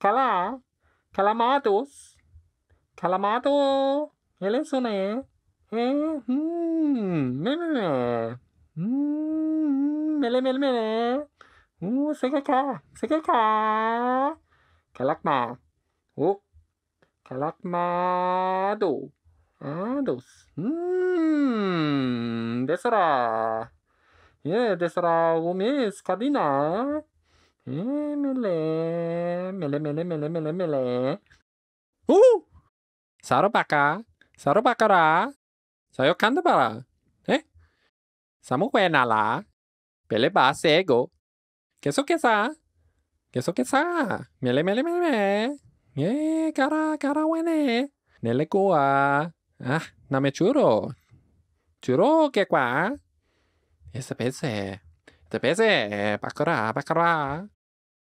cala, calamados, calamado. Eles são, né? É, hum, melé, hum, melé, melé, melé. Hum, uh, sekaka, sekaka. Kalakma. Oh, uh, kalakmado. Ados. Hum, desara. Yeah, desara, umes, kadina. É, eh, melé melé melé mele, mele, mele. Uh! Sarubaka, sarubakara, sayokandabara. Eh? Samuquenala, peleba cego. Que so que sa? Que so que sa? Mele, melé melé melé Yeah, cara, cara, wene. Nele coa. Ah, name churo. Churo que qua. Esse pece. Esse pece. Bacora, bacora.